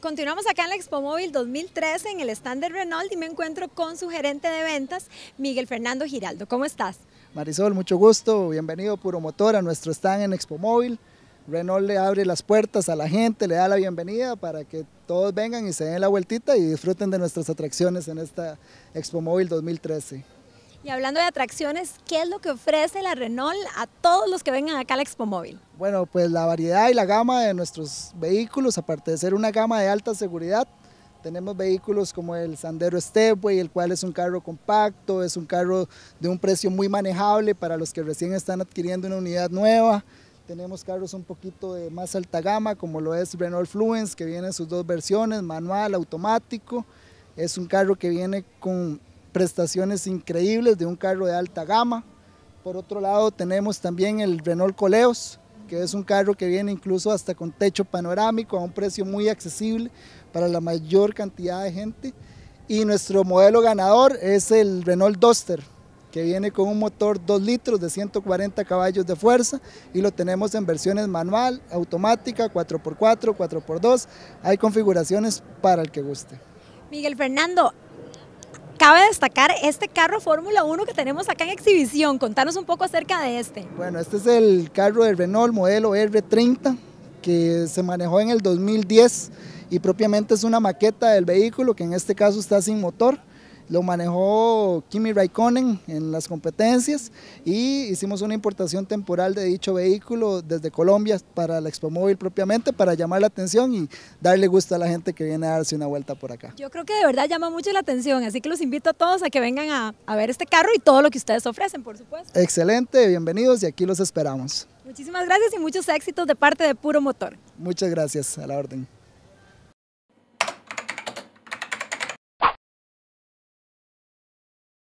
Continuamos acá en la Expo Móvil 2013 en el stand de Renault y me encuentro con su gerente de ventas, Miguel Fernando Giraldo. ¿Cómo estás? Marisol, mucho gusto. Bienvenido Puro Motor a nuestro stand en Expo Móvil. Renault le abre las puertas a la gente, le da la bienvenida para que todos vengan y se den la vueltita y disfruten de nuestras atracciones en esta Expo Móvil 2013. Y hablando de atracciones, ¿qué es lo que ofrece la Renault a todos los que vengan acá a la Expo Móvil? Bueno, pues la variedad y la gama de nuestros vehículos, aparte de ser una gama de alta seguridad, tenemos vehículos como el Sandero Stepway, el cual es un carro compacto, es un carro de un precio muy manejable para los que recién están adquiriendo una unidad nueva. Tenemos carros un poquito de más alta gama, como lo es Renault Fluence, que viene en sus dos versiones, manual, automático. Es un carro que viene con prestaciones increíbles de un carro de alta gama. Por otro lado tenemos también el Renault Coleos, que es un carro que viene incluso hasta con techo panorámico a un precio muy accesible para la mayor cantidad de gente. Y nuestro modelo ganador es el Renault Duster, que viene con un motor 2 litros de 140 caballos de fuerza y lo tenemos en versiones manual, automática, 4x4, 4x2. Hay configuraciones para el que guste. Miguel Fernando, cabe destacar este carro Fórmula 1 que tenemos acá en exhibición. Contanos un poco acerca de este. Bueno, este es el carro de Renault, modelo R30, que se manejó en el 2010 y propiamente es una maqueta del vehículo que en este caso está sin motor lo manejó Kimi Raikkonen en las competencias y hicimos una importación temporal de dicho vehículo desde Colombia para la Móvil propiamente para llamar la atención y darle gusto a la gente que viene a darse una vuelta por acá. Yo creo que de verdad llama mucho la atención, así que los invito a todos a que vengan a, a ver este carro y todo lo que ustedes ofrecen, por supuesto. Excelente, bienvenidos y aquí los esperamos. Muchísimas gracias y muchos éxitos de parte de Puro Motor. Muchas gracias, a la orden.